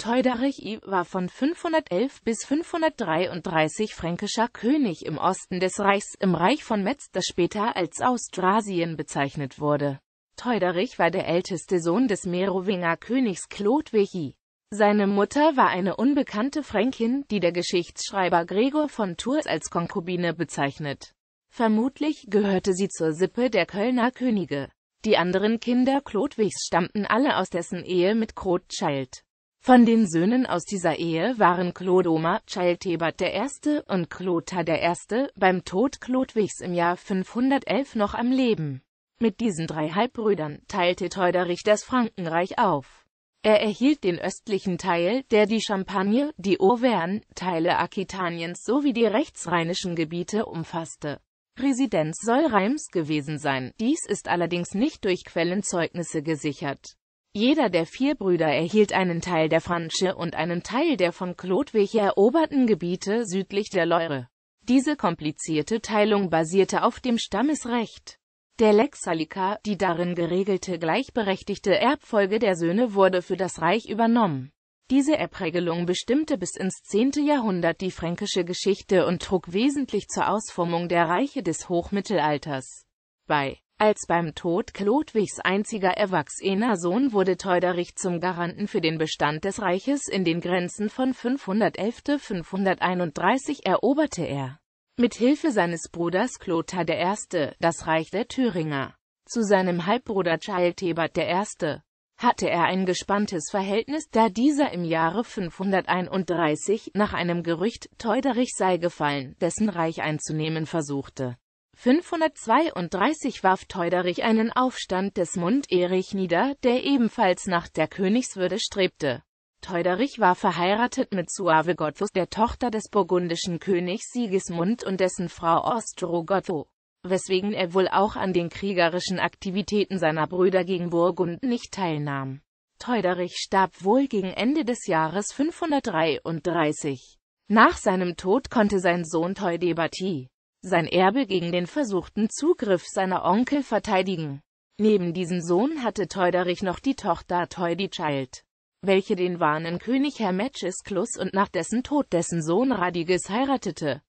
Teuderich I. war von 511 bis 533 fränkischer König im Osten des Reichs im Reich von Metz, das später als Austrasien bezeichnet wurde. Teuderich war der älteste Sohn des Merowinger Königs Chlodwig seine Mutter war eine unbekannte Fränkin, die der Geschichtsschreiber Gregor von Tours als Konkubine bezeichnet. Vermutlich gehörte sie zur Sippe der Kölner Könige. Die anderen Kinder Chlodwigs stammten alle aus dessen Ehe mit Crotchild. Von den Söhnen aus dieser Ehe waren Chlodoma, Chaltebert I. und Chlotha I. beim Tod Chlodwigs im Jahr 511 noch am Leben. Mit diesen drei Halbbrüdern teilte Teuderich das Frankenreich auf. Er erhielt den östlichen Teil, der die Champagne, die Auvergne, Teile Aquitaniens sowie die rechtsrheinischen Gebiete umfasste. Residenz soll Reims gewesen sein, dies ist allerdings nicht durch Quellenzeugnisse gesichert. Jeder der vier Brüder erhielt einen Teil der Franche und einen Teil der von Chlodwig eroberten Gebiete südlich der Leure. Diese komplizierte Teilung basierte auf dem Stammesrecht. Der Lex Salica, die darin geregelte gleichberechtigte Erbfolge der Söhne wurde für das Reich übernommen. Diese Erbregelung bestimmte bis ins 10. Jahrhundert die fränkische Geschichte und trug wesentlich zur Ausformung der Reiche des Hochmittelalters bei. Als beim Tod Chlodwigs einziger erwachsener Sohn wurde Teuderich zum Garanten für den Bestand des Reiches in den Grenzen von 511-531 eroberte er, mit Hilfe seines Bruders Chlotha I., das Reich der Thüringer. Zu seinem Halbbruder Childebert I. hatte er ein gespanntes Verhältnis, da dieser im Jahre 531 nach einem Gerücht Teuderich sei gefallen, dessen Reich einzunehmen versuchte. 532 warf Teuderich einen Aufstand des Mund-Erich nieder, der ebenfalls nach der Königswürde strebte. Teuderich war verheiratet mit Suave Gottho, der Tochter des burgundischen Königs Sigismund und dessen Frau Ostro weswegen er wohl auch an den kriegerischen Aktivitäten seiner Brüder gegen Burgund nicht teilnahm. Teuderich starb wohl gegen Ende des Jahres 533. Nach seinem Tod konnte sein Sohn Teudebati sein Erbe gegen den versuchten Zugriff seiner Onkel verteidigen. Neben diesem Sohn hatte Teuderich noch die Tochter Teudichild, welche den wahren König Warnenkönig Klus und nach dessen Tod dessen Sohn Radiges heiratete